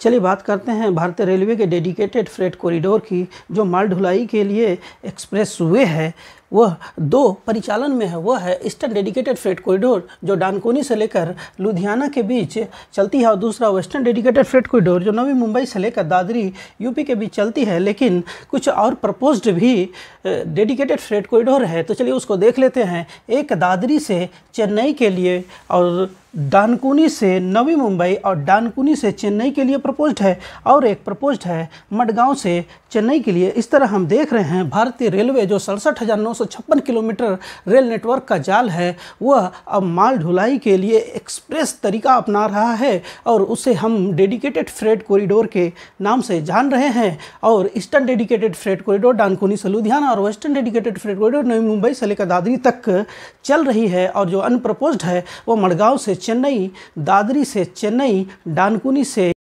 चलिए बात करते हैं भारतीय रेलवे के डेडिकेटेड फ्रेट कॉरिडोर की जो माल ढुलाई के लिए एक्सप्रेस वे है वह दो परिचालन में है वह है ईस्टर्न डेडिकेटेड फ्रेट कॉरिडोर जो डानकोनी से लेकर लुधियाना के बीच चलती है और दूसरा वेस्टर्न डेडिकेटेड फ्रेट कॉरिडोर जो नवी मुंबई से लेकर दादरी यूपी के बीच चलती है लेकिन कुछ और प्रपोज्ड भी डेडिकेटेड फ्रेट कॉरिडोर है तो चलिए उसको देख लेते हैं एक दादरी से चेन्नई के लिए और डानकुनी से नवी मुंबई और डानकुनी से चेन्नई के लिए प्रपोज्ड है और एक प्रपोज्ड है मडगांव से चेन्नई के लिए इस तरह हम देख रहे हैं भारतीय रेलवे जो सड़सठ हज़ार नौ सौ छप्पन किलोमीटर रेल नेटवर्क का जाल है वह अब माल ढुलाई के लिए एक्सप्रेस तरीका अपना रहा है और उसे हम डेडिकेटेड फ्रेट कॉरिडोर के नाम से जान रहे हैं और eastern dedicated freight corridor Dankuni से लुधियाना और वेस्टर्न डेडिकेटेड फ्रेट कॉरिडोर नई मुंबई से लेकर दादरी तक चल रही है और जो अनप्रपोज्ड है वो मड़गांव से चेन्नई दादरी से चेन्नई डानकुनी से